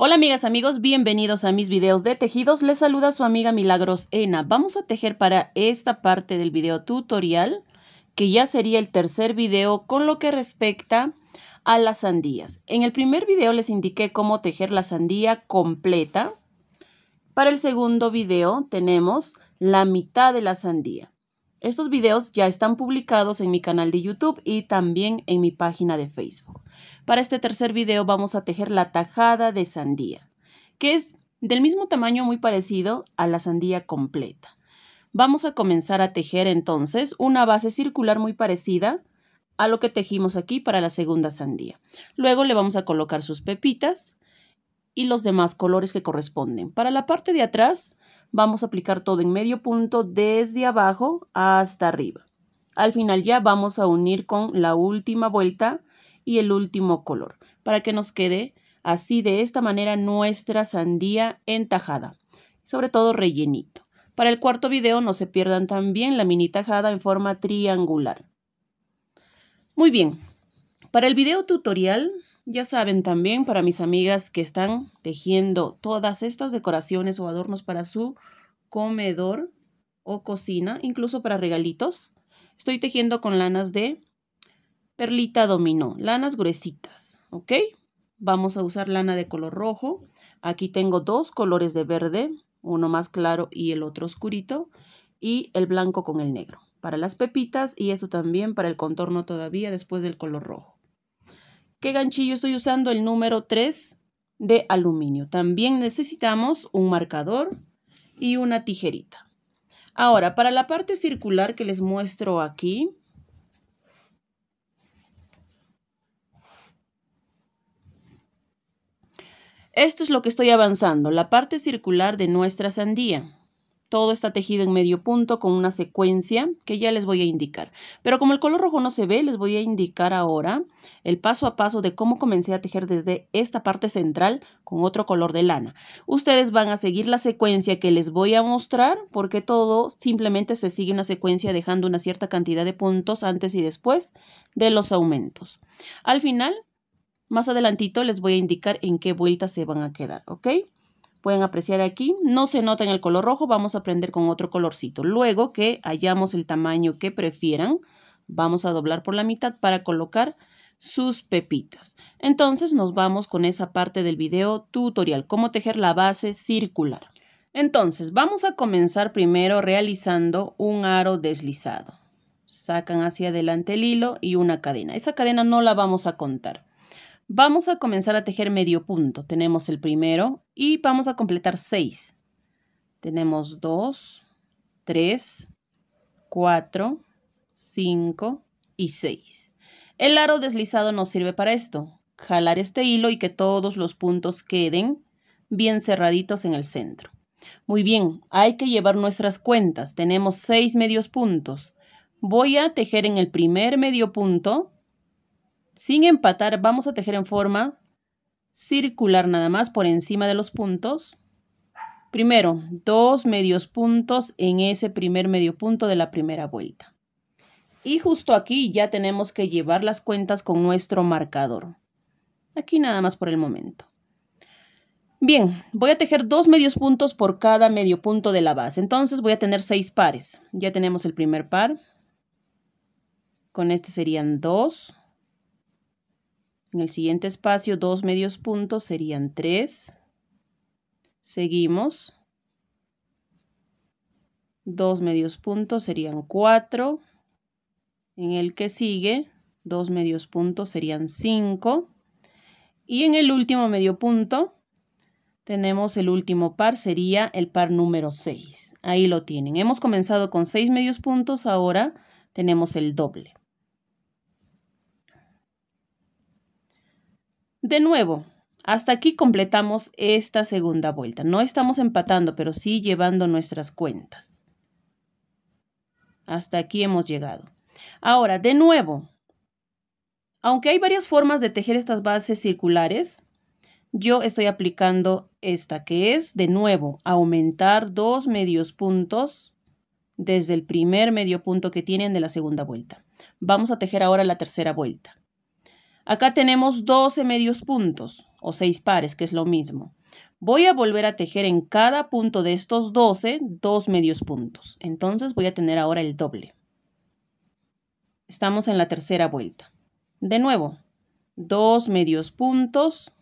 Hola amigas, amigos, bienvenidos a mis videos de tejidos. Les saluda su amiga Milagros Ena. Vamos a tejer para esta parte del video tutorial, que ya sería el tercer video con lo que respecta a las sandías. En el primer video les indiqué cómo tejer la sandía completa. Para el segundo video tenemos la mitad de la sandía. Estos videos ya están publicados en mi canal de YouTube y también en mi página de Facebook. Para este tercer video vamos a tejer la tajada de sandía, que es del mismo tamaño muy parecido a la sandía completa. Vamos a comenzar a tejer entonces una base circular muy parecida a lo que tejimos aquí para la segunda sandía. Luego le vamos a colocar sus pepitas y los demás colores que corresponden. Para la parte de atrás vamos a aplicar todo en medio punto desde abajo hasta arriba. Al final ya vamos a unir con la última vuelta y el último color para que nos quede así de esta manera nuestra sandía entajada, sobre todo rellenito. Para el cuarto video no se pierdan también la mini tajada en forma triangular. Muy bien, para el video tutorial ya saben también para mis amigas que están tejiendo todas estas decoraciones o adornos para su comedor o cocina, incluso para regalitos. Estoy tejiendo con lanas de perlita dominó, lanas gruesitas, ¿ok? Vamos a usar lana de color rojo. Aquí tengo dos colores de verde, uno más claro y el otro oscurito, y el blanco con el negro para las pepitas y eso también para el contorno todavía después del color rojo qué ganchillo estoy usando, el número 3 de aluminio. También necesitamos un marcador y una tijerita. Ahora, para la parte circular que les muestro aquí, esto es lo que estoy avanzando, la parte circular de nuestra sandía. Todo está tejido en medio punto con una secuencia que ya les voy a indicar. Pero como el color rojo no se ve, les voy a indicar ahora el paso a paso de cómo comencé a tejer desde esta parte central con otro color de lana. Ustedes van a seguir la secuencia que les voy a mostrar porque todo simplemente se sigue una secuencia dejando una cierta cantidad de puntos antes y después de los aumentos. Al final, más adelantito les voy a indicar en qué vuelta se van a quedar, ¿ok? Pueden apreciar aquí, no se nota en el color rojo, vamos a aprender con otro colorcito. Luego que hallamos el tamaño que prefieran, vamos a doblar por la mitad para colocar sus pepitas. Entonces nos vamos con esa parte del video tutorial, cómo tejer la base circular. Entonces vamos a comenzar primero realizando un aro deslizado. Sacan hacia adelante el hilo y una cadena. Esa cadena no la vamos a contar. Vamos a comenzar a tejer medio punto. Tenemos el primero y vamos a completar 6. Tenemos 2, 3, 4, 5 y 6. El aro deslizado nos sirve para esto. Jalar este hilo y que todos los puntos queden bien cerraditos en el centro. Muy bien, hay que llevar nuestras cuentas. Tenemos seis medios puntos. Voy a tejer en el primer medio punto sin empatar, vamos a tejer en forma circular nada más por encima de los puntos. Primero, dos medios puntos en ese primer medio punto de la primera vuelta. Y justo aquí ya tenemos que llevar las cuentas con nuestro marcador. Aquí nada más por el momento. Bien, voy a tejer dos medios puntos por cada medio punto de la base. Entonces voy a tener seis pares. Ya tenemos el primer par. Con este serían dos. En el siguiente espacio, dos medios puntos serían tres, Seguimos. Dos medios puntos serían 4. En el que sigue, dos medios puntos serían 5. Y en el último medio punto tenemos el último par, sería el par número 6. Ahí lo tienen. Hemos comenzado con seis medios puntos, ahora tenemos el doble. De nuevo, hasta aquí completamos esta segunda vuelta. No estamos empatando, pero sí llevando nuestras cuentas. Hasta aquí hemos llegado. Ahora, de nuevo, aunque hay varias formas de tejer estas bases circulares, yo estoy aplicando esta que es, de nuevo, aumentar dos medios puntos desde el primer medio punto que tienen de la segunda vuelta. Vamos a tejer ahora la tercera vuelta. Acá tenemos 12 medios puntos o 6 pares, que es lo mismo. Voy a volver a tejer en cada punto de estos 12 dos medios puntos. Entonces voy a tener ahora el doble. Estamos en la tercera vuelta. De nuevo, dos medios puntos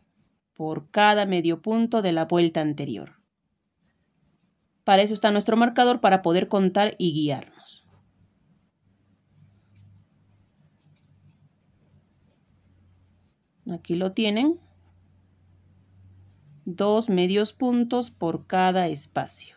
por cada medio punto de la vuelta anterior. Para eso está nuestro marcador para poder contar y guiar. Aquí lo tienen. Dos medios puntos por cada espacio.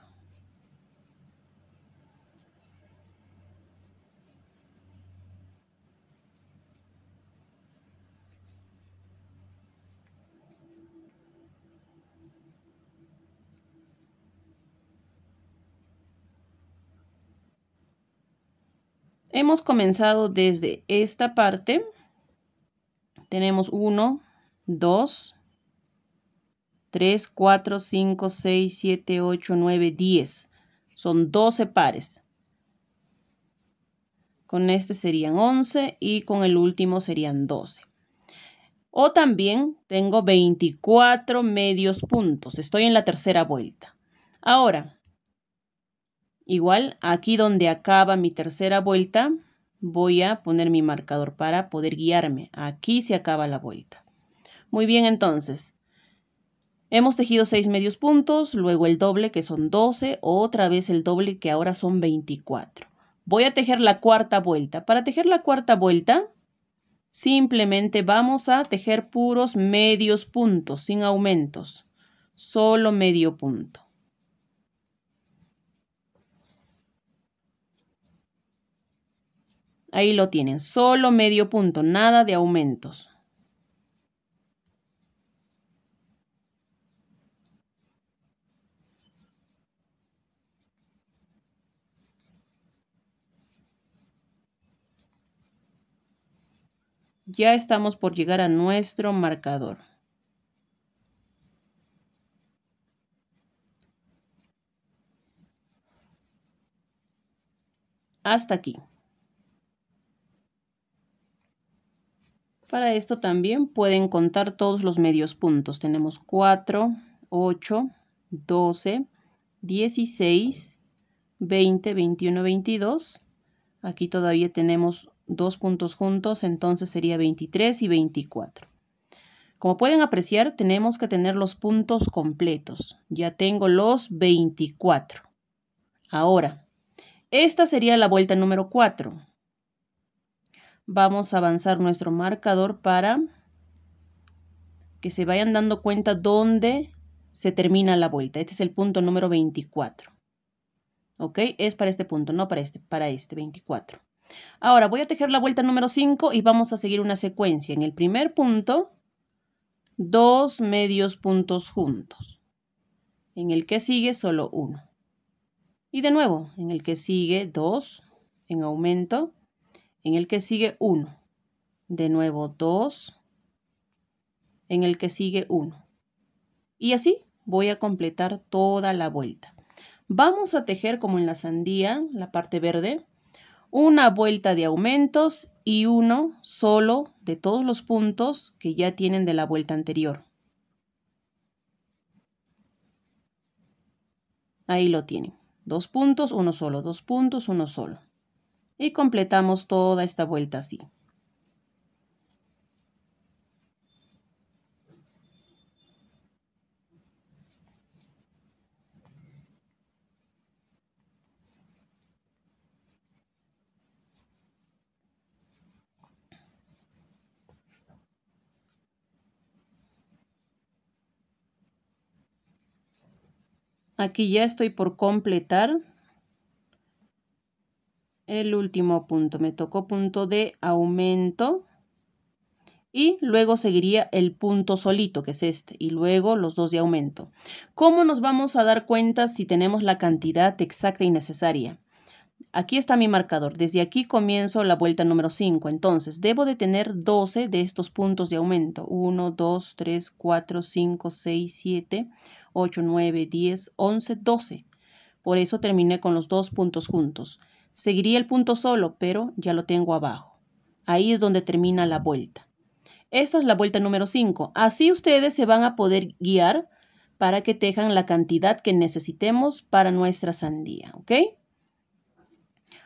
Hemos comenzado desde esta parte tenemos 1, 2, 3, 4, 5, 6, 7, 8, 9, 10. Son 12 pares. Con este serían 11 y con el último serían 12. O también tengo 24 medios puntos. Estoy en la tercera vuelta. Ahora, igual aquí donde acaba mi tercera vuelta, voy a poner mi marcador para poder guiarme. Aquí se acaba la vuelta. Muy bien, entonces. Hemos tejido 6 medios puntos, luego el doble que son 12, otra vez el doble que ahora son 24. Voy a tejer la cuarta vuelta. Para tejer la cuarta vuelta, simplemente vamos a tejer puros medios puntos, sin aumentos. Solo medio punto. Ahí lo tienen, solo medio punto, nada de aumentos. Ya estamos por llegar a nuestro marcador. Hasta aquí. Para esto también pueden contar todos los medios puntos. Tenemos 4, 8, 12, 16, 20, 21, 22. Aquí todavía tenemos dos puntos juntos, entonces sería 23 y 24. Como pueden apreciar, tenemos que tener los puntos completos. Ya tengo los 24. Ahora, esta sería la vuelta número 4. Vamos a avanzar nuestro marcador para que se vayan dando cuenta dónde se termina la vuelta. Este es el punto número 24. ¿Ok? Es para este punto, no para este, para este 24. Ahora voy a tejer la vuelta número 5 y vamos a seguir una secuencia. En el primer punto, dos medios puntos juntos. En el que sigue, solo uno. Y de nuevo, en el que sigue, dos en aumento en el que sigue 1, de nuevo 2, en el que sigue 1. Y así voy a completar toda la vuelta. Vamos a tejer como en la sandía, la parte verde, una vuelta de aumentos y uno solo de todos los puntos que ya tienen de la vuelta anterior. Ahí lo tienen. Dos puntos, uno solo, dos puntos, uno solo y completamos toda esta vuelta así. Aquí ya estoy por completar el último punto. Me tocó punto de aumento. Y luego seguiría el punto solito, que es este, y luego los dos de aumento. ¿Cómo nos vamos a dar cuenta si tenemos la cantidad exacta y necesaria? Aquí está mi marcador. Desde aquí comienzo la vuelta número 5. Entonces, debo de tener 12 de estos puntos de aumento. 1, 2, 3, 4, 5, 6, 7, 8, 9, 10, 11, 12. Por eso terminé con los dos puntos juntos. Seguiría el punto solo, pero ya lo tengo abajo. Ahí es donde termina la vuelta. Esta es la vuelta número 5. Así ustedes se van a poder guiar para que tejan la cantidad que necesitemos para nuestra sandía, ¿ok?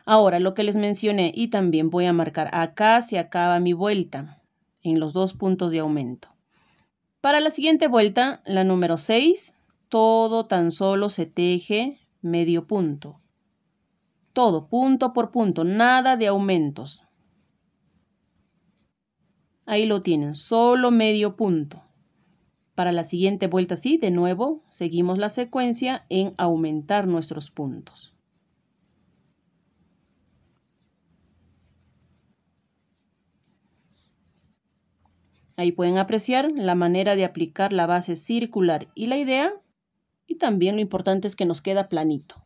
Ahora, lo que les mencioné, y también voy a marcar, acá se acaba mi vuelta, en los dos puntos de aumento. Para la siguiente vuelta, la número 6, todo tan solo se teje medio punto. Todo, punto por punto, nada de aumentos. Ahí lo tienen, solo medio punto. Para la siguiente vuelta, sí, de nuevo, seguimos la secuencia en aumentar nuestros puntos. Ahí pueden apreciar la manera de aplicar la base circular y la idea. Y también lo importante es que nos queda planito.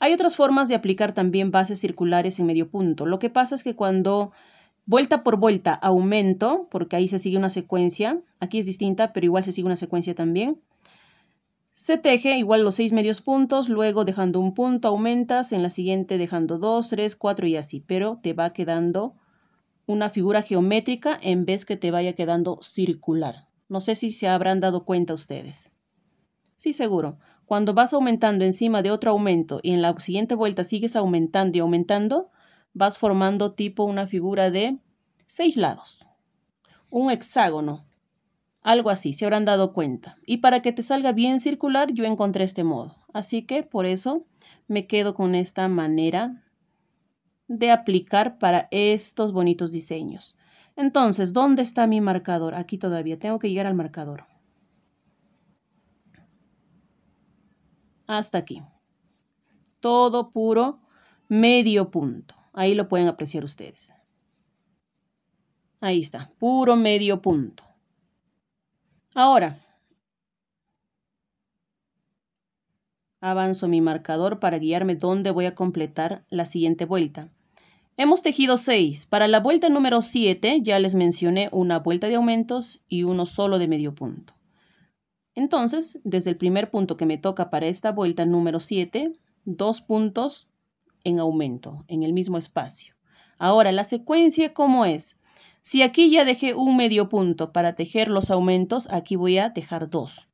Hay otras formas de aplicar también bases circulares en medio punto. Lo que pasa es que cuando vuelta por vuelta aumento, porque ahí se sigue una secuencia, aquí es distinta, pero igual se sigue una secuencia también, se teje igual los seis medios puntos, luego dejando un punto aumentas, en la siguiente dejando dos, tres, cuatro y así, pero te va quedando una figura geométrica en vez que te vaya quedando circular. No sé si se habrán dado cuenta ustedes. Sí, seguro. Cuando vas aumentando encima de otro aumento y en la siguiente vuelta sigues aumentando y aumentando, vas formando tipo una figura de seis lados, un hexágono, algo así, se habrán dado cuenta. Y para que te salga bien circular, yo encontré este modo. Así que por eso me quedo con esta manera de aplicar para estos bonitos diseños. Entonces, ¿dónde está mi marcador? Aquí todavía tengo que llegar al marcador. hasta aquí. Todo puro medio punto. Ahí lo pueden apreciar ustedes. Ahí está, puro medio punto. Ahora, avanzo mi marcador para guiarme dónde voy a completar la siguiente vuelta. Hemos tejido 6. Para la vuelta número 7 ya les mencioné una vuelta de aumentos y uno solo de medio punto. Entonces, desde el primer punto que me toca para esta vuelta número 7, dos puntos en aumento, en el mismo espacio. Ahora, la secuencia, ¿cómo es? Si aquí ya dejé un medio punto para tejer los aumentos, aquí voy a tejer dos.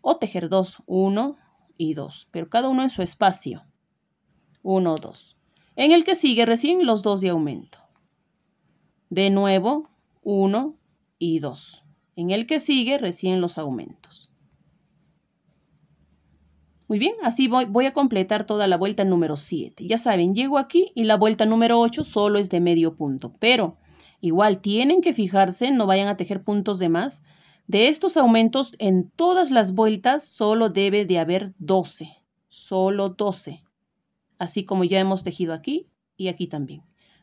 O tejer dos, uno y dos, pero cada uno en su espacio. Uno, dos. En el que sigue recién los dos de aumento. De nuevo, uno y dos. En el que sigue recién los aumentos. Muy bien, así voy, voy a completar toda la vuelta número 7. Ya saben, llego aquí y la vuelta número 8 solo es de medio punto, pero igual tienen que fijarse, no vayan a tejer puntos de más. De estos aumentos en todas las vueltas solo debe de haber 12, solo 12, así como ya hemos tejido aquí y aquí también.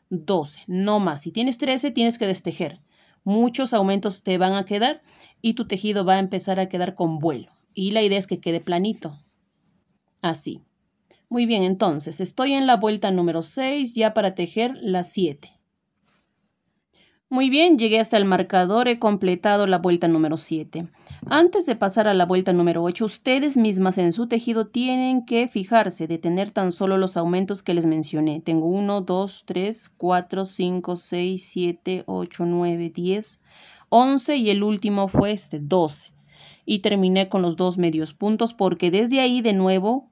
12, no más. Si tienes 13, tienes que destejer. Muchos aumentos te van a quedar y tu tejido va a empezar a quedar con vuelo. Y la idea es que quede planito. Así. Muy bien, entonces, estoy en la vuelta número 6, ya para tejer la 7. Muy bien, llegué hasta el marcador, he completado la vuelta número 7. Antes de pasar a la vuelta número 8, ustedes mismas en su tejido tienen que fijarse de tener tan solo los aumentos que les mencioné. Tengo 1, 2, 3, 4, 5, 6, 7, 8, 9, 10, 11 y el último fue este, 12. Y terminé con los dos medios puntos porque desde ahí de nuevo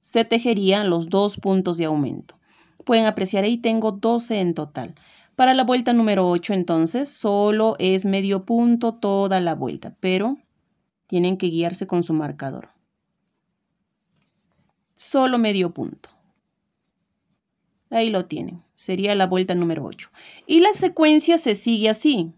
se tejerían los dos puntos de aumento. Pueden apreciar ahí tengo 12 en total. Para la vuelta número 8 entonces solo es medio punto toda la vuelta, pero tienen que guiarse con su marcador. Solo medio punto. Ahí lo tienen. Sería la vuelta número 8. Y la secuencia se sigue así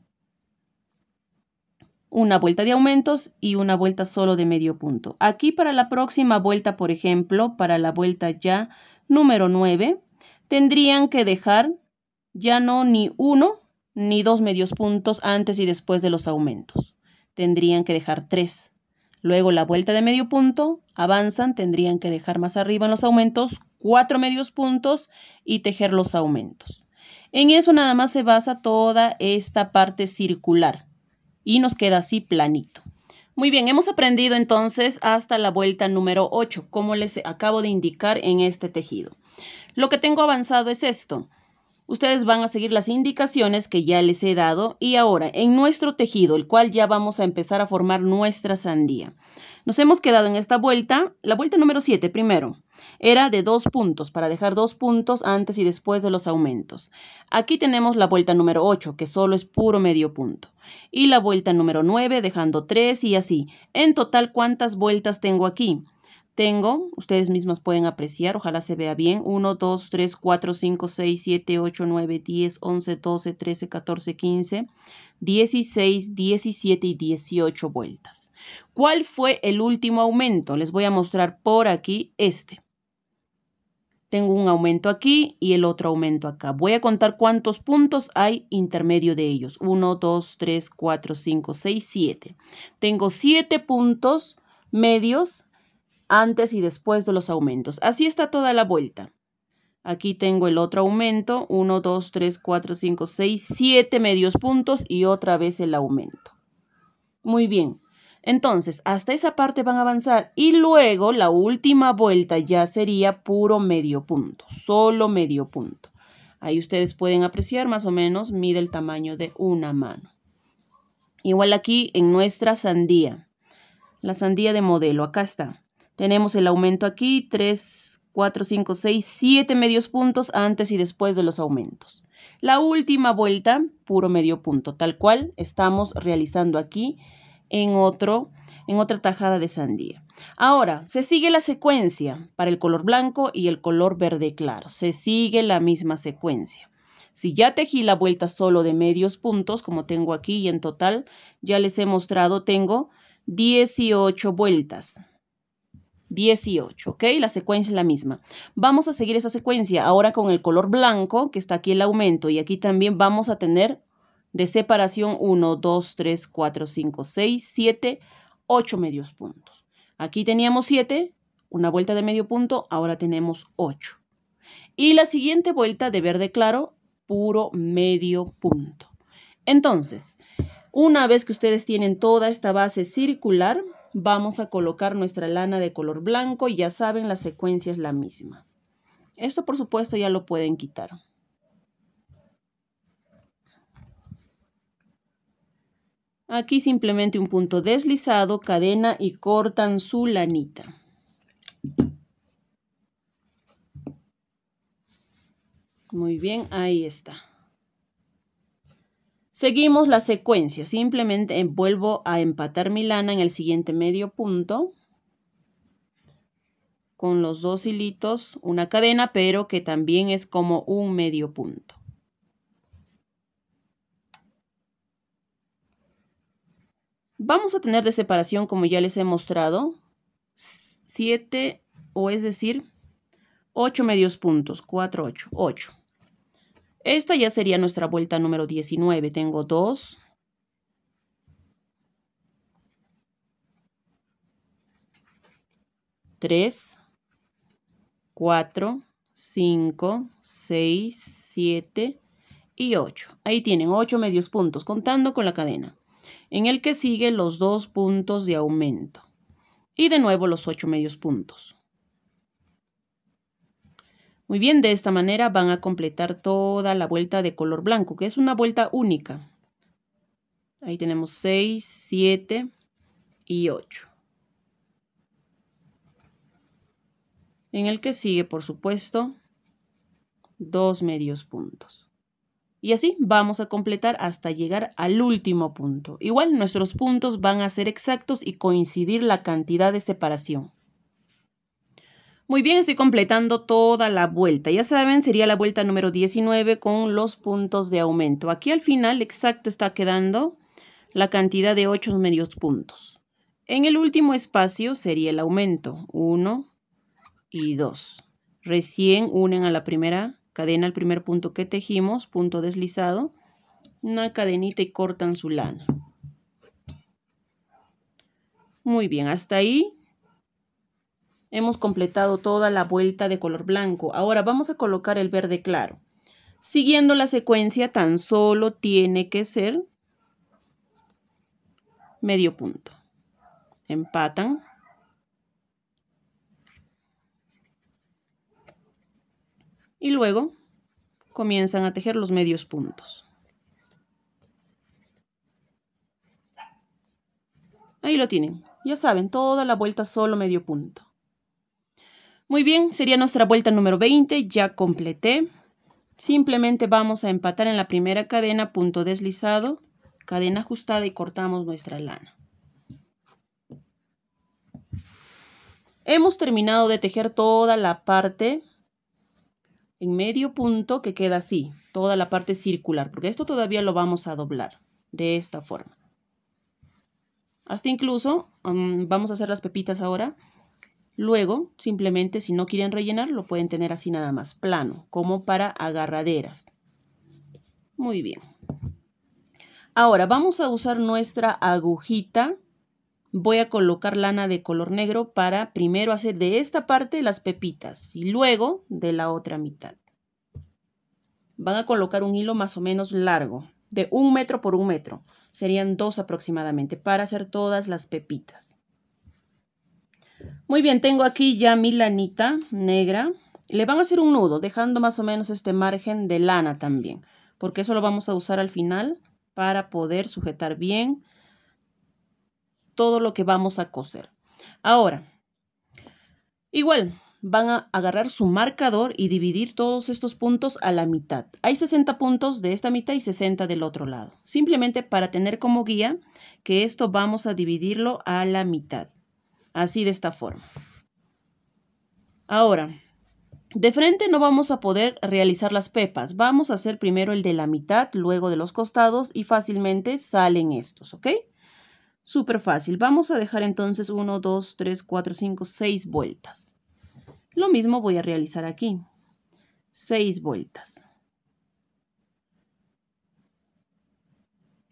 una vuelta de aumentos y una vuelta solo de medio punto. Aquí para la próxima vuelta, por ejemplo, para la vuelta ya número 9, tendrían que dejar ya no ni uno ni dos medios puntos antes y después de los aumentos. Tendrían que dejar tres. Luego la vuelta de medio punto, avanzan, tendrían que dejar más arriba en los aumentos cuatro medios puntos y tejer los aumentos. En eso nada más se basa toda esta parte circular y nos queda así planito. Muy bien, hemos aprendido entonces hasta la vuelta número 8, como les acabo de indicar en este tejido. Lo que tengo avanzado es esto. Ustedes van a seguir las indicaciones que ya les he dado y ahora en nuestro tejido, el cual ya vamos a empezar a formar nuestra sandía. Nos hemos quedado en esta vuelta, la vuelta número 7 primero. Era de dos puntos, para dejar dos puntos antes y después de los aumentos. Aquí tenemos la vuelta número 8, que solo es puro medio punto. Y la vuelta número 9, dejando tres y así. En total, ¿cuántas vueltas tengo aquí? Tengo, ustedes mismas pueden apreciar, ojalá se vea bien, 1, 2, 3, 4, 5, 6, 7, 8, 9, 10, 11, 12, 13, 14, 15, 16, 17 y 18 vueltas. ¿Cuál fue el último aumento? Les voy a mostrar por aquí este. Tengo un aumento aquí y el otro aumento acá. Voy a contar cuántos puntos hay intermedio de ellos. 1, 2, 3, 4, 5, 6, 7. Tengo 7 puntos medios antes y después de los aumentos. Así está toda la vuelta. Aquí tengo el otro aumento, 1, 2, 3, 4, 5, 6, 7 medios puntos y otra vez el aumento. Muy bien. Entonces, hasta esa parte van a avanzar y luego la última vuelta ya sería puro medio punto, solo medio punto. Ahí ustedes pueden apreciar más o menos, mide el tamaño de una mano. Igual aquí en nuestra sandía, la sandía de modelo, acá está. Tenemos el aumento aquí, 3, 4, 5, 6, 7 medios puntos antes y después de los aumentos. La última vuelta, puro medio punto, tal cual estamos realizando aquí en, otro, en otra tajada de sandía. Ahora, se sigue la secuencia para el color blanco y el color verde claro. Se sigue la misma secuencia. Si ya tejí la vuelta solo de medios puntos, como tengo aquí y en total, ya les he mostrado, tengo 18 vueltas. 18, ¿ok? La secuencia es la misma. Vamos a seguir esa secuencia ahora con el color blanco, que está aquí el aumento, y aquí también vamos a tener de separación 1, 2, 3, 4, 5, 6, 7, 8 medios puntos. Aquí teníamos 7, una vuelta de medio punto, ahora tenemos 8. Y la siguiente vuelta de verde claro, puro medio punto. Entonces, una vez que ustedes tienen toda esta base circular, vamos a colocar nuestra lana de color blanco y ya saben, la secuencia es la misma. Esto por supuesto ya lo pueden quitar. Aquí simplemente un punto deslizado, cadena y cortan su lanita. Muy bien, ahí está. Seguimos la secuencia, simplemente em, vuelvo a empatar mi lana en el siguiente medio punto con los dos hilitos, una cadena, pero que también es como un medio punto. Vamos a tener de separación, como ya les he mostrado, 7, o es decir, 8 medios puntos, 4, 8, 8. Esta ya sería nuestra vuelta número 19. Tengo 2, 3, 4, 5, 6, 7 y 8. Ahí tienen 8 medios puntos contando con la cadena en el que sigue los 2 puntos de aumento. Y de nuevo los 8 medios puntos. Muy bien, de esta manera van a completar toda la vuelta de color blanco, que es una vuelta única. Ahí tenemos 6, 7 y 8. En el que sigue, por supuesto, dos medios puntos. Y así vamos a completar hasta llegar al último punto. Igual nuestros puntos van a ser exactos y coincidir la cantidad de separación. Muy bien, estoy completando toda la vuelta. Ya saben, sería la vuelta número 19 con los puntos de aumento. Aquí al final exacto está quedando la cantidad de 8 medios puntos. En el último espacio sería el aumento, 1 y 2. Recién unen a la primera cadena, al primer punto que tejimos, punto deslizado, una cadenita y cortan su lana. Muy bien, hasta ahí Hemos completado toda la vuelta de color blanco. Ahora vamos a colocar el verde claro. Siguiendo la secuencia tan solo tiene que ser medio punto. Empatan. Y luego comienzan a tejer los medios puntos. Ahí lo tienen. Ya saben, toda la vuelta solo medio punto. Muy bien, sería nuestra vuelta número 20, ya completé. Simplemente vamos a empatar en la primera cadena, punto deslizado, cadena ajustada y cortamos nuestra lana. Hemos terminado de tejer toda la parte en medio punto que queda así, toda la parte circular, porque esto todavía lo vamos a doblar de esta forma. Hasta incluso, mm, vamos a hacer las pepitas ahora, Luego, simplemente si no quieren rellenar, lo pueden tener así nada más, plano, como para agarraderas. Muy bien. Ahora, vamos a usar nuestra agujita. Voy a colocar lana de color negro para primero hacer de esta parte las pepitas y luego de la otra mitad. Van a colocar un hilo más o menos largo, de un metro por un metro. Serían dos aproximadamente, para hacer todas las pepitas. Muy bien, tengo aquí ya mi lanita negra. Le van a hacer un nudo, dejando más o menos este margen de lana también, porque eso lo vamos a usar al final para poder sujetar bien todo lo que vamos a coser. Ahora, igual, van a agarrar su marcador y dividir todos estos puntos a la mitad. Hay 60 puntos de esta mitad y 60 del otro lado. Simplemente para tener como guía que esto vamos a dividirlo a la mitad así de esta forma. Ahora, de frente no vamos a poder realizar las pepas. Vamos a hacer primero el de la mitad, luego de los costados y fácilmente salen estos, ¿ok? Súper fácil. Vamos a dejar entonces 1, 2, 3, 4, 5, 6 vueltas. Lo mismo voy a realizar aquí. 6 vueltas.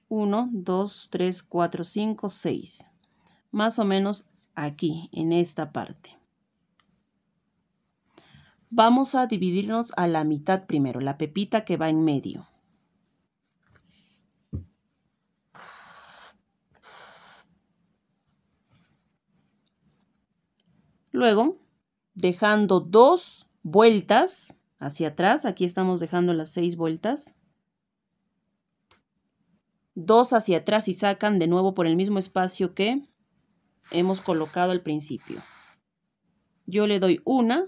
1, 2, 3, 4, 5, 6. Más o menos aquí, en esta parte. Vamos a dividirnos a la mitad primero, la pepita que va en medio. Luego, dejando dos vueltas hacia atrás, aquí estamos dejando las seis vueltas dos hacia atrás y sacan de nuevo por el mismo espacio que hemos colocado al principio. Yo le doy una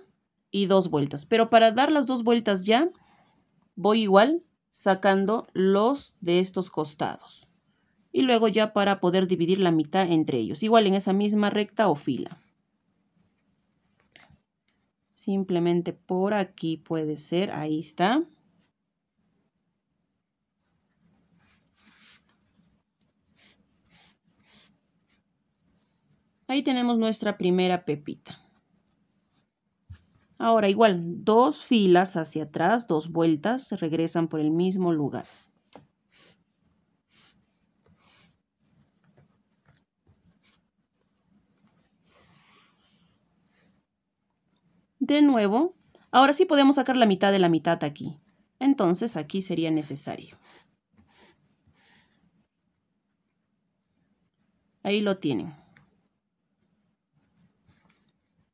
y dos vueltas, pero para dar las dos vueltas ya, voy igual sacando los de estos costados. Y luego ya para poder dividir la mitad entre ellos, igual en esa misma recta o fila. Simplemente por aquí puede ser, ahí está. Ahí tenemos nuestra primera pepita. Ahora igual, dos filas hacia atrás, dos vueltas, regresan por el mismo lugar. de nuevo. Ahora sí podemos sacar la mitad de la mitad aquí. Entonces aquí sería necesario. Ahí lo tienen.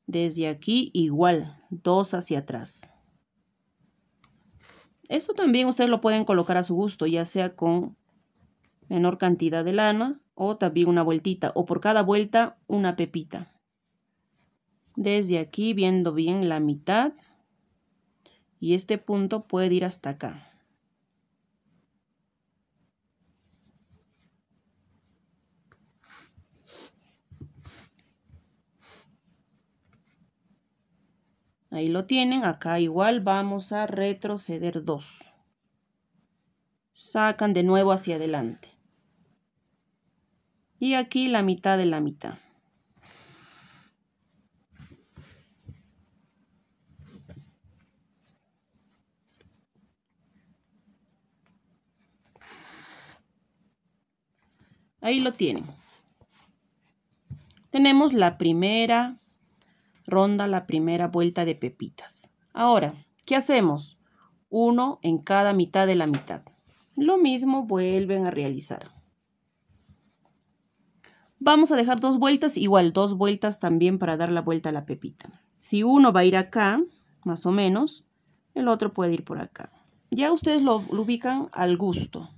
Desde aquí igual, dos hacia atrás. Esto también ustedes lo pueden colocar a su gusto, ya sea con menor cantidad de lana o también una vueltita o por cada vuelta una pepita. Desde aquí viendo bien la mitad y este punto puede ir hasta acá. Ahí lo tienen. Acá igual vamos a retroceder dos. Sacan de nuevo hacia adelante. Y aquí la mitad de la mitad. Ahí lo tienen. Tenemos la primera ronda la primera vuelta de pepitas. Ahora, ¿qué hacemos? Uno en cada mitad de la mitad. Lo mismo vuelven a realizar. Vamos a dejar dos vueltas, igual dos vueltas también para dar la vuelta a la pepita. Si uno va a ir acá, más o menos, el otro puede ir por acá. Ya ustedes lo, ubican al gusto.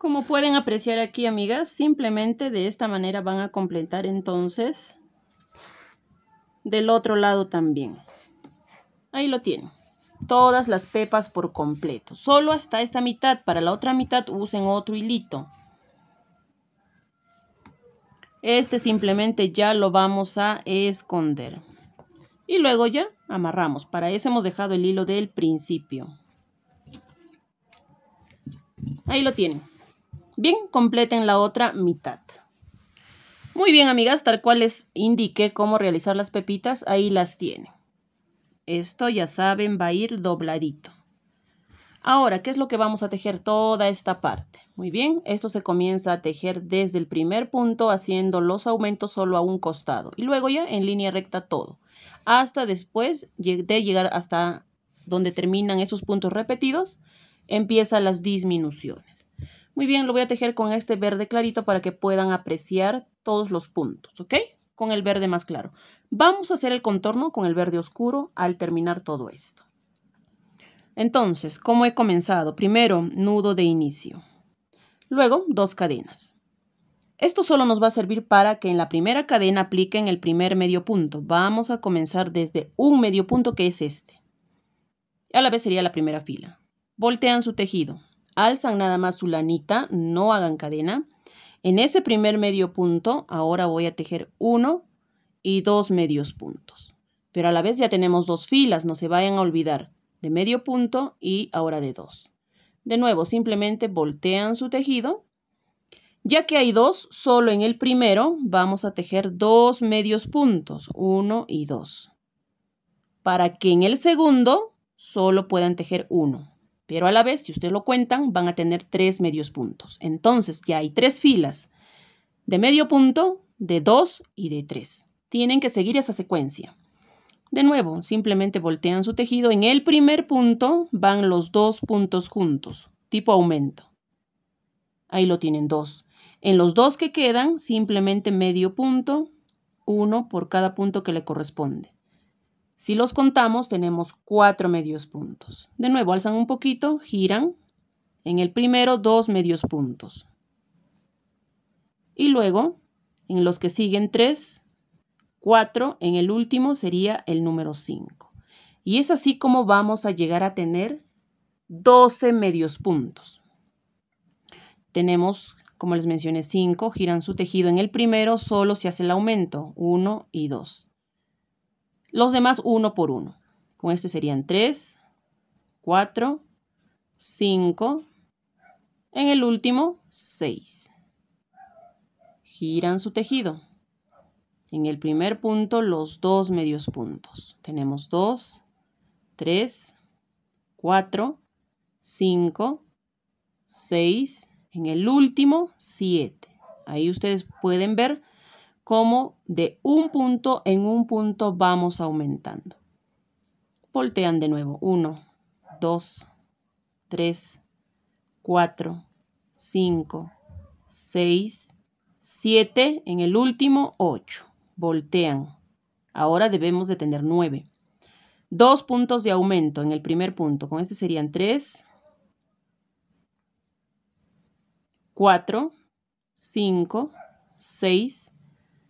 Como pueden apreciar aquí, amigas, simplemente de esta manera van a completar entonces del otro lado también. Ahí lo tienen. Todas las pepas por completo. Solo hasta esta mitad. Para la otra mitad usen otro hilito. Este simplemente ya lo vamos a esconder. Y luego ya amarramos. Para eso hemos dejado el hilo del principio. Ahí lo tienen. Bien, completen la otra mitad. Muy bien, amigas, tal cual les indiqué cómo realizar las pepitas, ahí las tienen. Esto, ya saben, va a ir dobladito. Ahora, ¿qué es lo que vamos a tejer toda esta parte? Muy bien, esto se comienza a tejer desde el primer punto haciendo los aumentos solo a un costado y luego ya en línea recta todo, hasta después de llegar hasta donde terminan esos puntos repetidos, empiezan las disminuciones. Muy bien, lo voy a tejer con este verde clarito para que puedan apreciar todos los puntos, ¿ok? Con el verde más claro. Vamos a hacer el contorno con el verde oscuro al terminar todo esto. Entonces, ¿cómo he comenzado? Primero, nudo de inicio. Luego, dos cadenas. Esto solo nos va a servir para que en la primera cadena apliquen el primer medio punto. Vamos a comenzar desde un medio punto que es este. A la vez sería la primera fila. Voltean su tejido, alzan nada más su lanita, no hagan cadena. En ese primer medio punto, ahora voy a tejer uno y dos medios puntos. Pero a la vez ya tenemos dos filas, no se vayan a olvidar, de medio punto y ahora de dos. De nuevo, simplemente voltean su tejido. Ya que hay dos, solo en el primero vamos a tejer dos medios puntos, uno y dos. Para que en el segundo solo puedan tejer uno. Pero a la vez, si ustedes lo cuentan, van a tener tres medios puntos. Entonces, ya hay tres filas de medio punto, de dos y de tres. Tienen que seguir esa secuencia. De nuevo, simplemente voltean su tejido. En el primer punto van los dos puntos juntos, tipo aumento. Ahí lo tienen dos. En los dos que quedan, simplemente medio punto, uno por cada punto que le corresponde. Si los contamos, tenemos cuatro medios puntos. De nuevo, alzan un poquito, giran. En el primero, dos medios puntos. Y luego, en los que siguen tres, cuatro. En el último sería el número 5. Y es así como vamos a llegar a tener 12 medios puntos. Tenemos, como les mencioné, 5, giran su tejido en el primero, solo si hace el aumento, 1 y 2. Los demás uno por uno. Con este serían 3, 4, 5. En el último, 6. Giran su tejido. En el primer punto, los dos medios puntos. Tenemos 2, 3, 4, 5, 6. En el último, 7. Ahí ustedes pueden ver cómo de un punto en un punto vamos aumentando. Voltean de nuevo. 1, 2, 3, 4, 5, 6, 7. En el último, 8. Voltean. Ahora debemos de tener 9. Dos puntos de aumento en el primer punto. Con este serían 3, 4, 5, 6,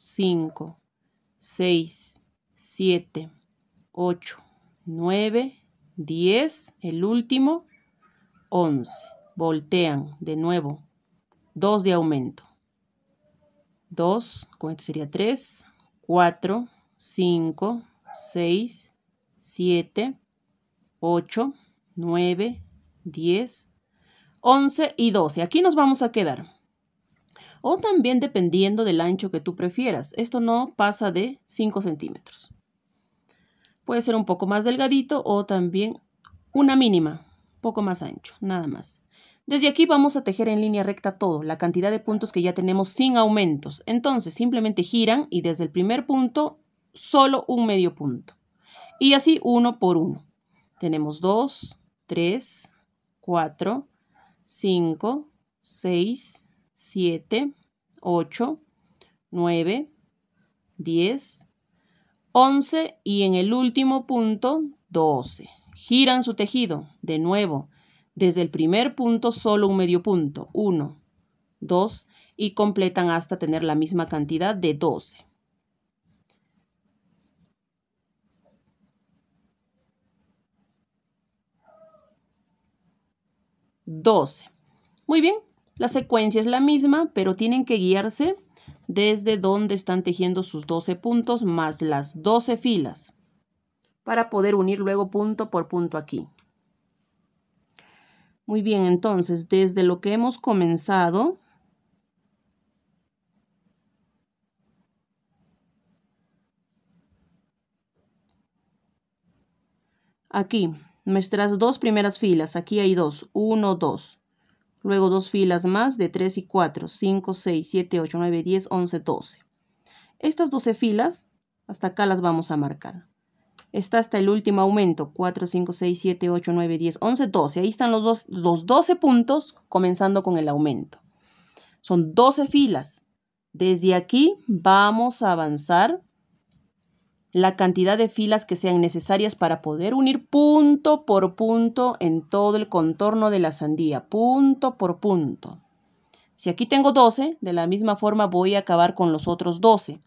5, 6, 7, 8, 9, 10, el último, 11. Voltean de nuevo. 2 de aumento. 2, con esto sería 3, 4, 5, 6, 7, 8, 9, 10, 11 y 12. Aquí nos vamos a quedar o también dependiendo del ancho que tú prefieras. Esto no pasa de 5 centímetros. Puede ser un poco más delgadito o también una mínima, poco más ancho, nada más. Desde aquí vamos a tejer en línea recta todo, la cantidad de puntos que ya tenemos sin aumentos. Entonces simplemente giran y desde el primer punto solo un medio punto. Y así uno por uno. Tenemos 2, 3, 4, 5, 6, 7, 8, 9, 10, 11 y en el último punto 12. Giran su tejido de nuevo. Desde el primer punto solo un medio punto, 1, 2 y completan hasta tener la misma cantidad de 12. 12 Muy bien, la secuencia es la misma, pero tienen que guiarse desde donde están tejiendo sus 12 puntos más las 12 filas para poder unir luego punto por punto aquí. Muy bien, entonces, desde lo que hemos comenzado, aquí, nuestras dos primeras filas, aquí hay dos, uno, dos. Luego dos filas más de 3 y 4, 5, 6, 7, 8, 9, 10, 11, 12. Estas 12 filas, hasta acá las vamos a marcar. Está hasta el último aumento, 4, 5, 6, 7, 8, 9, 10, 11, 12. Ahí están los, los 12 puntos comenzando con el aumento. Son 12 filas. Desde aquí vamos a avanzar la cantidad de filas que sean necesarias para poder unir punto por punto en todo el contorno de la sandía, punto por punto. Si aquí tengo 12, de la misma forma voy a acabar con los otros 12.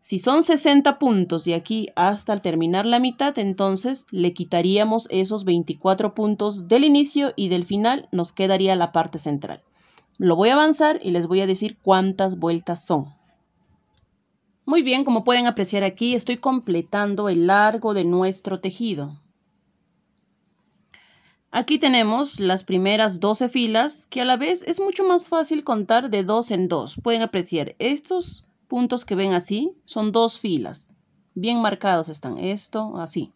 Si son 60 puntos de aquí hasta el terminar la mitad, entonces le quitaríamos esos 24 puntos del inicio y del final nos quedaría la parte central. Lo voy a avanzar y les voy a decir cuántas vueltas son. Muy bien, como pueden apreciar aquí, estoy completando el largo de nuestro tejido. Aquí tenemos las primeras 12 filas, que a la vez es mucho más fácil contar de dos en dos. Pueden apreciar estos puntos que ven así, son dos filas. Bien marcados están, esto, así.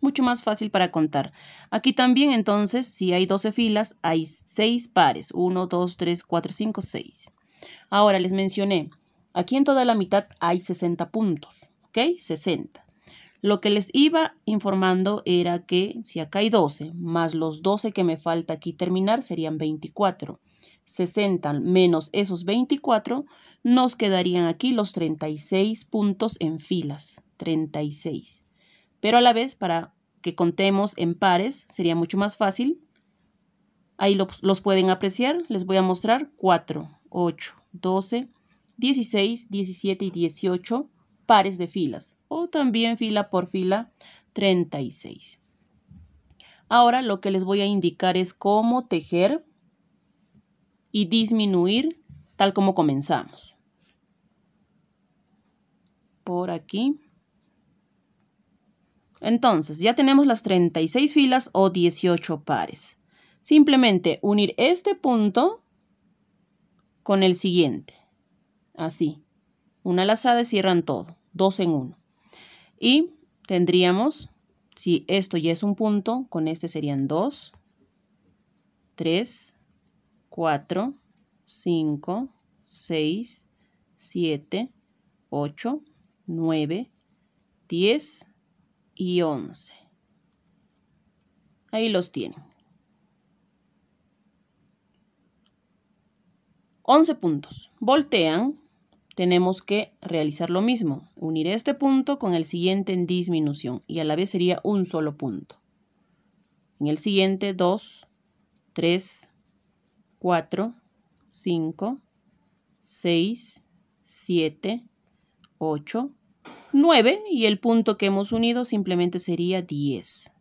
Mucho más fácil para contar. Aquí también, entonces, si hay 12 filas, hay 6 pares. 1, 2, 3, 4, 5, 6. Ahora, les mencioné, Aquí en toda la mitad hay 60 puntos, ¿ok? 60. Lo que les iba informando era que si acá hay 12 más los 12 que me falta aquí terminar serían 24. 60 menos esos 24 nos quedarían aquí los 36 puntos en filas, 36. Pero a la vez para que contemos en pares sería mucho más fácil. Ahí los, los pueden apreciar, les voy a mostrar 4, 8, 12, 16, 17 y 18 pares de filas o también fila por fila 36. Ahora lo que les voy a indicar es cómo tejer y disminuir tal como comenzamos. Por aquí. Entonces, ya tenemos las 36 filas o 18 pares. Simplemente unir este punto con el siguiente así. Una lazada cierran todo, dos en uno. Y tendríamos, si esto ya es un punto, con este serían 2, 3, 4, 5, 6, 7, 8, 9, 10 y 11. Ahí los tienen. 11 puntos. Voltean tenemos que realizar lo mismo, unir este punto con el siguiente en disminución y a la vez sería un solo punto. En el siguiente 2, 3, 4, 5, 6, 7, 8, 9 y el punto que hemos unido simplemente sería 10.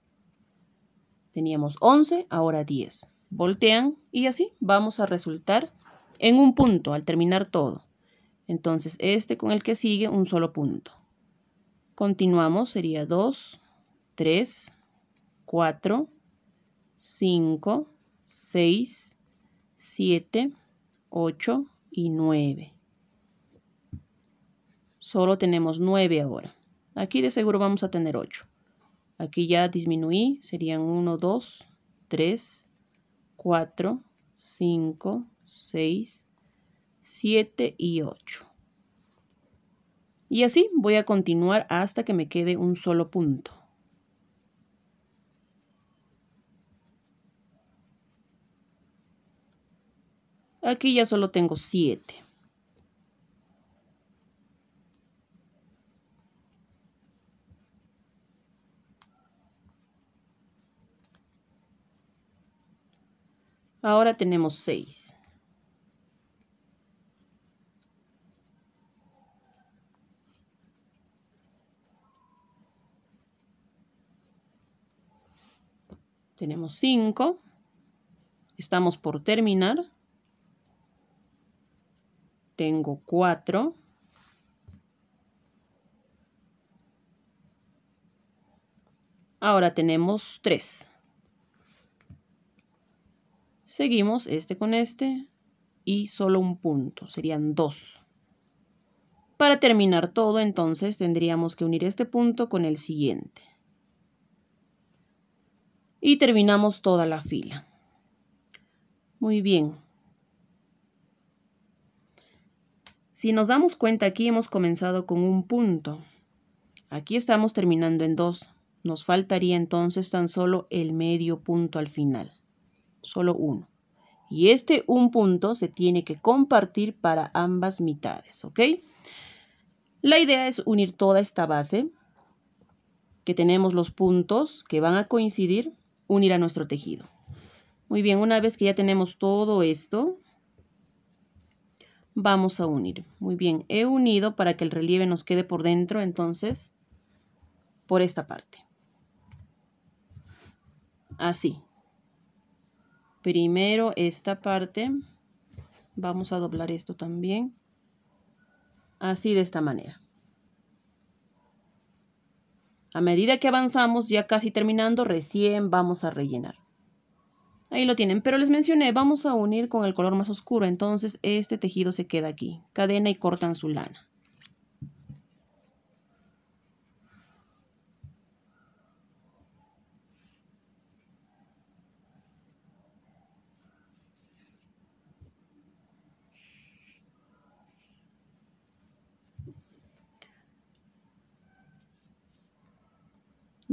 Teníamos 11, ahora 10. Voltean y así vamos a resultar en un punto al terminar todo. Entonces, este con el que sigue un solo punto. Continuamos, sería 2, 3, 4, 5, 6, 7, 8 y 9. Solo tenemos 9 ahora. Aquí de seguro vamos a tener 8. Aquí ya disminuí, serían 1, 2, 3, 4, 5, 6, 7 y 8. Y así voy a continuar hasta que me quede un solo punto. Aquí ya solo tengo 7. Ahora tenemos 6. Tenemos 5. Estamos por terminar. Tengo 4. Ahora tenemos 3. Seguimos este con este y solo un punto, serían 2. Para terminar todo, entonces tendríamos que unir este punto con el siguiente y terminamos toda la fila. Muy bien. Si nos damos cuenta, aquí hemos comenzado con un punto. Aquí estamos terminando en dos. Nos faltaría entonces tan solo el medio punto al final. Solo uno. Y este un punto se tiene que compartir para ambas mitades, ¿ok? La idea es unir toda esta base, que tenemos los puntos que van a coincidir, unir a nuestro tejido. Muy bien, una vez que ya tenemos todo esto, vamos a unir. Muy bien, he unido para que el relieve nos quede por dentro, entonces, por esta parte. Así. Primero esta parte. Vamos a doblar esto también. Así de esta manera. A medida que avanzamos, ya casi terminando, recién vamos a rellenar. Ahí lo tienen, pero les mencioné, vamos a unir con el color más oscuro, entonces este tejido se queda aquí. Cadena y cortan su lana.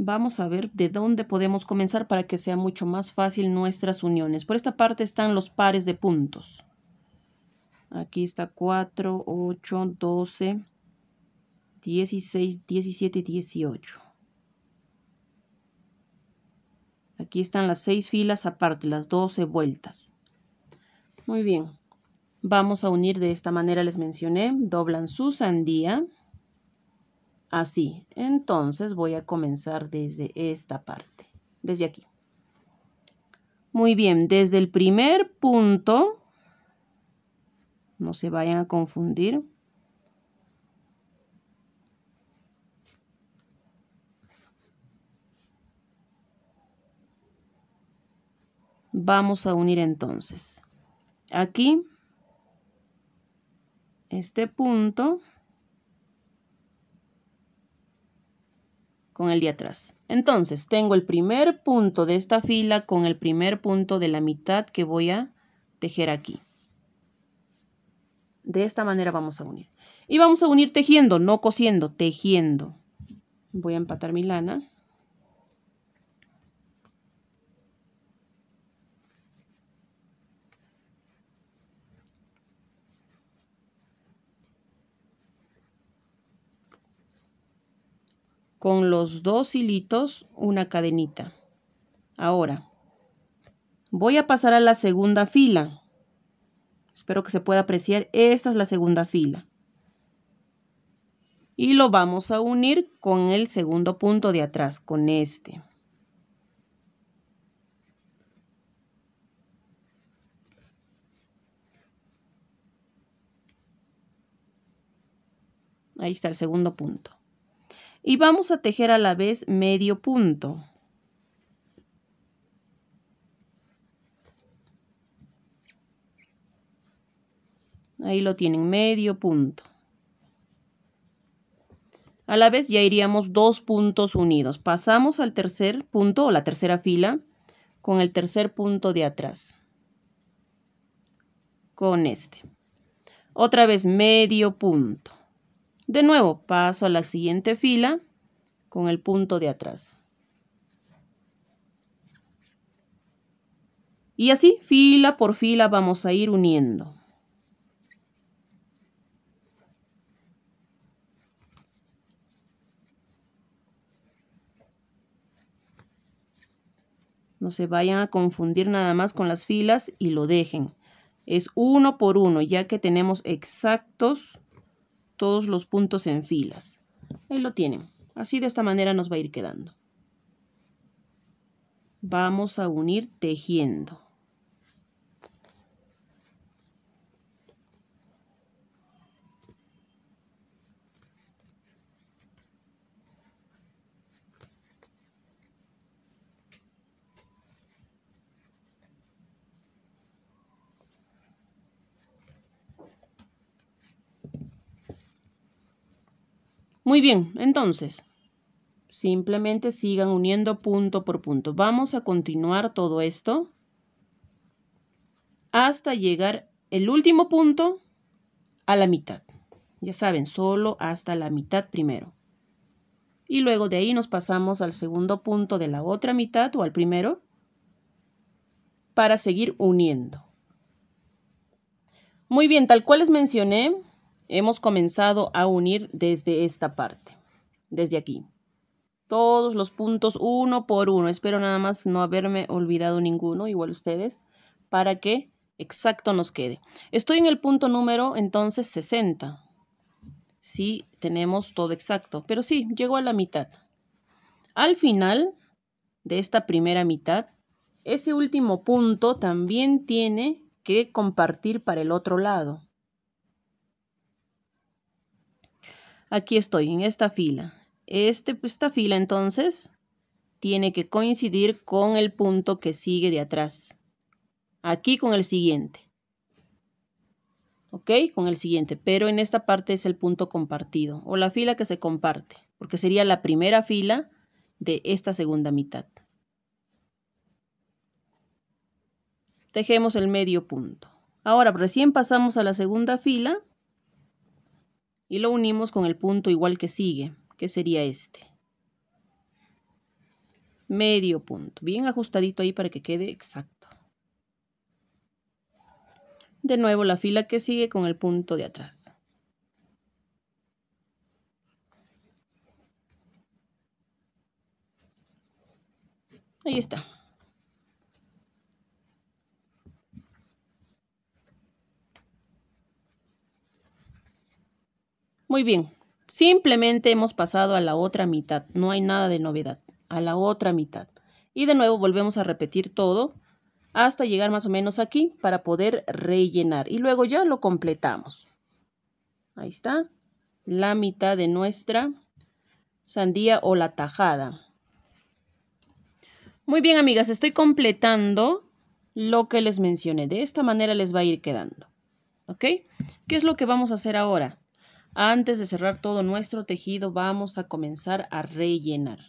vamos a ver de dónde podemos comenzar para que sea mucho más fácil nuestras uniones. Por esta parte están los pares de puntos. Aquí está 4, 8, 12, 16, 17 y 18. Aquí están las 6 filas aparte, las 12 vueltas. Muy bien. Vamos a unir de esta manera, les mencioné. Doblan su sandía. Así, entonces voy a comenzar desde esta parte, desde aquí. Muy bien, desde el primer punto, no se vayan a confundir. Vamos a unir entonces. Aquí, este punto, con el de atrás. Entonces, tengo el primer punto de esta fila con el primer punto de la mitad que voy a tejer aquí. De esta manera vamos a unir. Y vamos a unir tejiendo, no cosiendo, tejiendo. Voy a empatar mi lana. con los dos hilitos una cadenita. Ahora, voy a pasar a la segunda fila. Espero que se pueda apreciar. Esta es la segunda fila. Y lo vamos a unir con el segundo punto de atrás, con este. Ahí está el segundo punto y vamos a tejer a la vez medio punto. Ahí lo tienen, medio punto. A la vez ya iríamos dos puntos unidos. Pasamos al tercer punto o la tercera fila con el tercer punto de atrás. Con este. Otra vez medio punto. De nuevo, paso a la siguiente fila con el punto de atrás. Y así, fila por fila, vamos a ir uniendo. No se vayan a confundir nada más con las filas y lo dejen. Es uno por uno, ya que tenemos exactos todos los puntos en filas. Ahí lo tienen. Así de esta manera nos va a ir quedando. Vamos a unir tejiendo. Muy bien, entonces, simplemente sigan uniendo punto por punto. Vamos a continuar todo esto hasta llegar el último punto a la mitad. Ya saben, solo hasta la mitad primero. Y luego de ahí nos pasamos al segundo punto de la otra mitad o al primero para seguir uniendo. Muy bien, tal cual les mencioné, hemos comenzado a unir desde esta parte, desde aquí. Todos los puntos uno por uno. Espero nada más no haberme olvidado ninguno, igual ustedes, para que exacto nos quede. Estoy en el punto número entonces 60. Sí, tenemos todo exacto, pero sí, llego a la mitad. Al final de esta primera mitad, ese último punto también tiene que compartir para el otro lado. aquí estoy en esta fila. Este, pues, esta fila entonces tiene que coincidir con el punto que sigue de atrás. Aquí con el siguiente. ¿Ok? Con el siguiente. Pero en esta parte es el punto compartido o la fila que se comparte. Porque sería la primera fila de esta segunda mitad. Tejemos el medio punto. Ahora recién pasamos a la segunda fila y lo unimos con el punto igual que sigue, que sería este. Medio punto, bien ajustadito ahí para que quede exacto. De nuevo la fila que sigue con el punto de atrás. Ahí está. Muy bien, simplemente hemos pasado a la otra mitad, no hay nada de novedad, a la otra mitad. Y de nuevo volvemos a repetir todo hasta llegar más o menos aquí para poder rellenar. Y luego ya lo completamos. Ahí está, la mitad de nuestra sandía o la tajada. Muy bien, amigas, estoy completando lo que les mencioné. De esta manera les va a ir quedando. ¿Ok? ¿Qué es lo que vamos a hacer ahora? Antes de cerrar todo nuestro tejido vamos a comenzar a rellenar.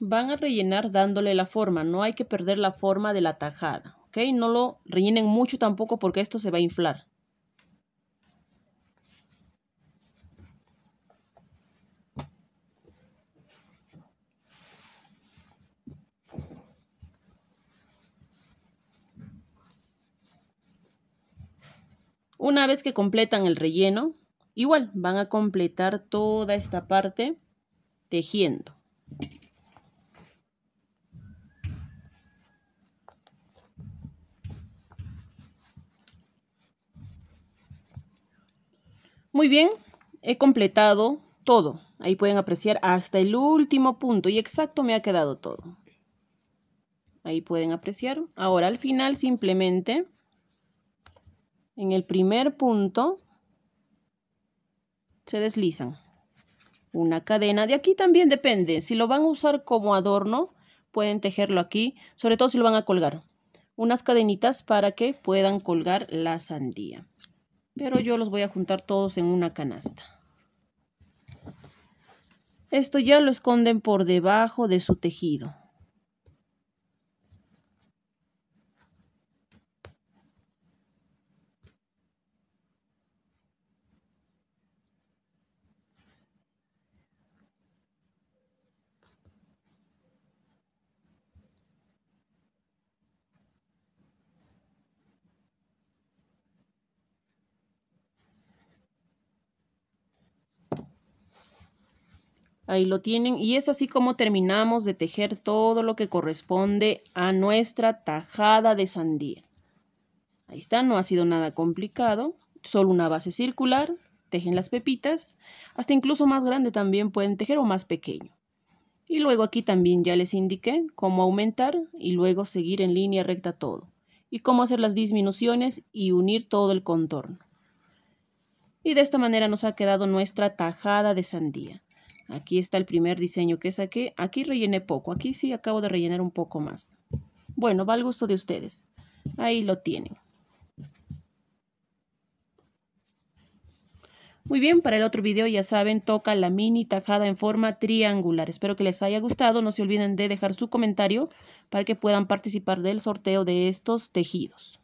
Van a rellenar dándole la forma, no hay que perder la forma de la tajada, ¿ok? No lo rellenen mucho tampoco porque esto se va a inflar. Una vez que completan el relleno, igual van a completar toda esta parte tejiendo. Muy bien, he completado todo. Ahí pueden apreciar hasta el último punto y exacto me ha quedado todo. Ahí pueden apreciar. Ahora al final simplemente en el primer punto se deslizan. Una cadena, de aquí también depende, si lo van a usar como adorno, pueden tejerlo aquí, sobre todo si lo van a colgar. Unas cadenitas para que puedan colgar la sandía. Pero yo los voy a juntar todos en una canasta. Esto ya lo esconden por debajo de su tejido. Ahí lo tienen. Y es así como terminamos de tejer todo lo que corresponde a nuestra tajada de sandía. Ahí está, no ha sido nada complicado. Solo una base circular, tejen las pepitas. Hasta incluso más grande también pueden tejer o más pequeño. Y luego aquí también ya les indiqué cómo aumentar y luego seguir en línea recta todo. Y cómo hacer las disminuciones y unir todo el contorno. Y de esta manera nos ha quedado nuestra tajada de sandía. Aquí está el primer diseño que saqué. Aquí rellené poco. Aquí sí acabo de rellenar un poco más. Bueno, va al gusto de ustedes. Ahí lo tienen. Muy bien, para el otro video ya saben, toca la mini tajada en forma triangular. Espero que les haya gustado. No se olviden de dejar su comentario para que puedan participar del sorteo de estos tejidos.